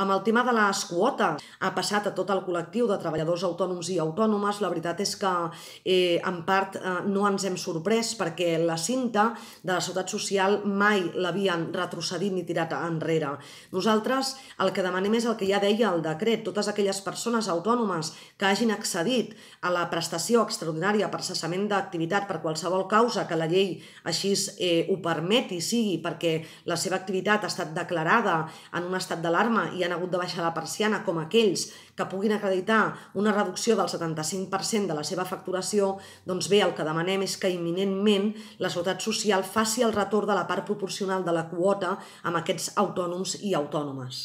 Amb el tema de les quotes, ha passat a tot el col·lectiu de treballadors autònoms i autònomes. La veritat és que, eh, en part, eh, no ens hem sorprès perquè la cinta de la Ciutat Social mai l'havien retrocedit ni tirat enrere. Nosaltres el que demanem és el que ja deia el decret. Totes aquelles persones autònomes que hagin accedit a la prestació extraordinària per cessament d'activitat per qualsevol causa que la llei així eh, ho permeti, sigui perquè la seva activitat ha estat declarada en un estat d'alarma i han han hagut de baixar la persiana, com aquells que puguin acreditar una reducció del 75% de la seva facturació, doncs bé, el que demanem és que imminentment la Seguretat Social faci el retorn de la part proporcional de la quota amb aquests autònoms i autònomes.